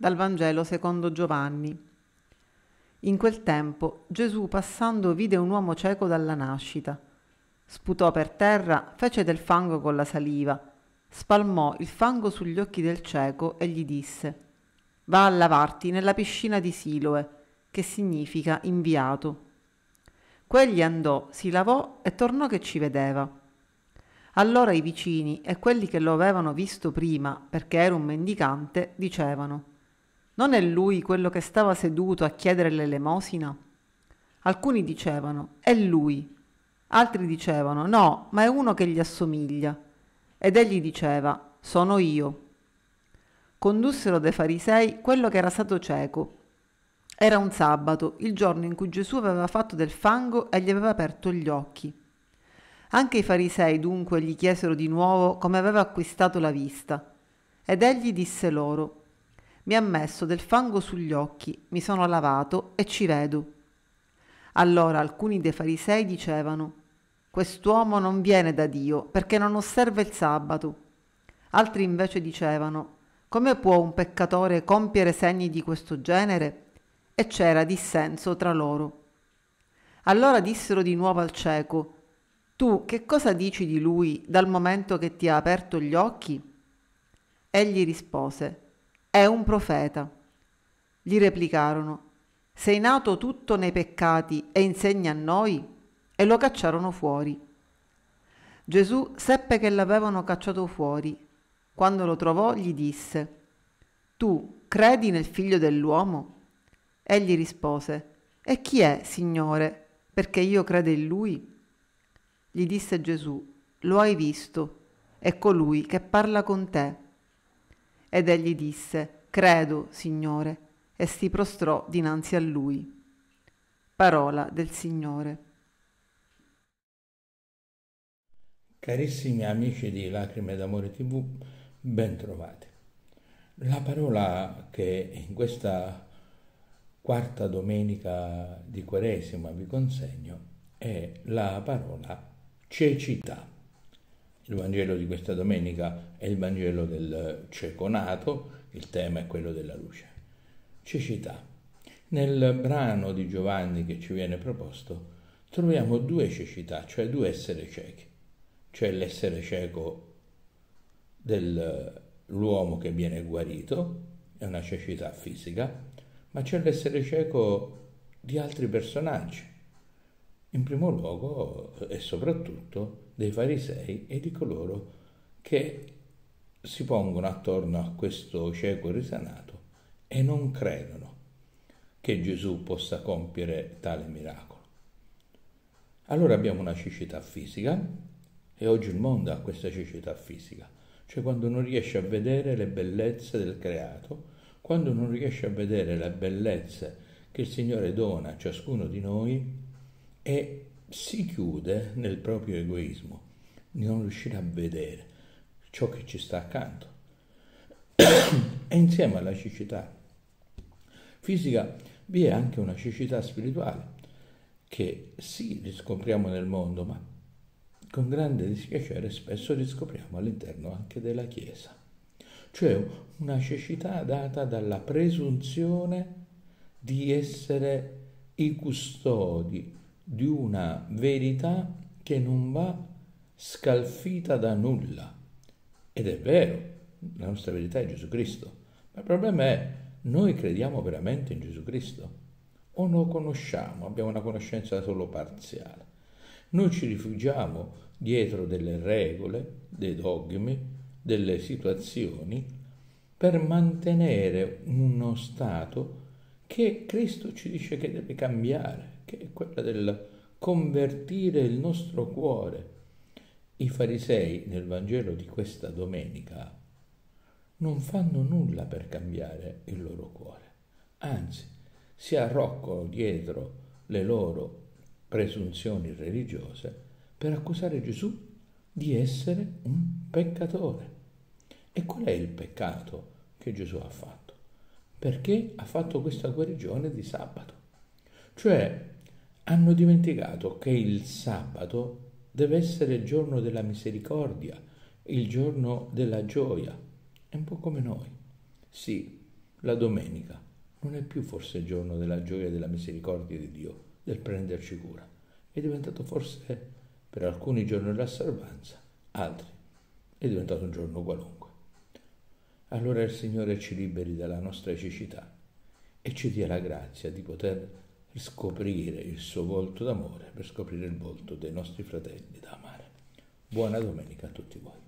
dal Vangelo secondo Giovanni. In quel tempo Gesù passando vide un uomo cieco dalla nascita. Sputò per terra, fece del fango con la saliva, spalmò il fango sugli occhi del cieco e gli disse Va a lavarti nella piscina di Siloe, che significa inviato. Quegli andò, si lavò e tornò che ci vedeva. Allora i vicini e quelli che lo avevano visto prima, perché era un mendicante, dicevano non è lui quello che stava seduto a chiedere l'elemosina? Alcuni dicevano, è lui. Altri dicevano, no, ma è uno che gli assomiglia. Ed egli diceva, sono io. Condussero dai farisei quello che era stato cieco. Era un sabato, il giorno in cui Gesù aveva fatto del fango e gli aveva aperto gli occhi. Anche i farisei dunque gli chiesero di nuovo come aveva acquistato la vista. Ed egli disse loro, mi ha messo del fango sugli occhi, mi sono lavato e ci vedo. Allora alcuni dei farisei dicevano, quest'uomo non viene da Dio perché non osserva il sabato. Altri invece dicevano, come può un peccatore compiere segni di questo genere? E c'era dissenso tra loro. Allora dissero di nuovo al cieco, tu che cosa dici di lui dal momento che ti ha aperto gli occhi? Egli rispose, è un profeta. Gli replicarono, sei nato tutto nei peccati e insegna a noi? E lo cacciarono fuori. Gesù seppe che l'avevano cacciato fuori. Quando lo trovò gli disse, Tu credi nel figlio dell'uomo? Egli rispose, E chi è, Signore, perché io credo in lui? Gli disse Gesù, Lo hai visto, è colui che parla con te. Ed egli disse, Credo, Signore, e si prostrò dinanzi a lui. Parola del Signore. Carissimi amici di Lacrime d'Amore TV, bentrovati. La parola che in questa quarta domenica di Quaresima vi consegno è la parola cecità. Il Vangelo di questa domenica è il Vangelo del cieco nato, il tema è quello della luce. Cecità. Nel brano di Giovanni che ci viene proposto troviamo due cecità, cioè due essere ciechi. C'è l'essere cieco dell'uomo che viene guarito, è una cecità fisica, ma c'è l'essere cieco di altri personaggi in primo luogo eh, e soprattutto dei farisei e di coloro che si pongono attorno a questo cieco risanato e non credono che Gesù possa compiere tale miracolo. Allora abbiamo una cecità fisica e oggi il mondo ha questa cecità fisica, cioè quando non riesce a vedere le bellezze del creato, quando non riesce a vedere le bellezze che il Signore dona a ciascuno di noi, e si chiude nel proprio egoismo, non riuscire a vedere ciò che ci sta accanto. e insieme alla cecità fisica vi è anche una cecità spirituale che sì riscopriamo nel mondo, ma con grande dispiacere spesso riscopriamo all'interno anche della Chiesa, cioè una cecità data dalla presunzione di essere i custodi di una verità che non va scalfita da nulla. Ed è vero, la nostra verità è Gesù Cristo. Ma il problema è, noi crediamo veramente in Gesù Cristo? O lo conosciamo, abbiamo una conoscenza solo parziale? Noi ci rifugiamo dietro delle regole, dei dogmi, delle situazioni per mantenere uno stato che Cristo ci dice che deve cambiare, che è quella del convertire il nostro cuore. I farisei nel Vangelo di questa domenica non fanno nulla per cambiare il loro cuore, anzi si arroccano dietro le loro presunzioni religiose per accusare Gesù di essere un peccatore. E qual è il peccato che Gesù ha fatto? Perché ha fatto questa guarigione di sabato. Cioè hanno dimenticato che il sabato deve essere il giorno della misericordia, il giorno della gioia. È un po' come noi. Sì, la domenica non è più forse il giorno della gioia e della misericordia di Dio, del prenderci cura. È diventato forse per alcuni giorni la salvanza, altri è diventato un giorno qualunque. Allora il Signore ci liberi dalla nostra cecità e ci dia la grazia di poter scoprire il suo volto d'amore per scoprire il volto dei nostri fratelli da amare. Buona domenica a tutti voi.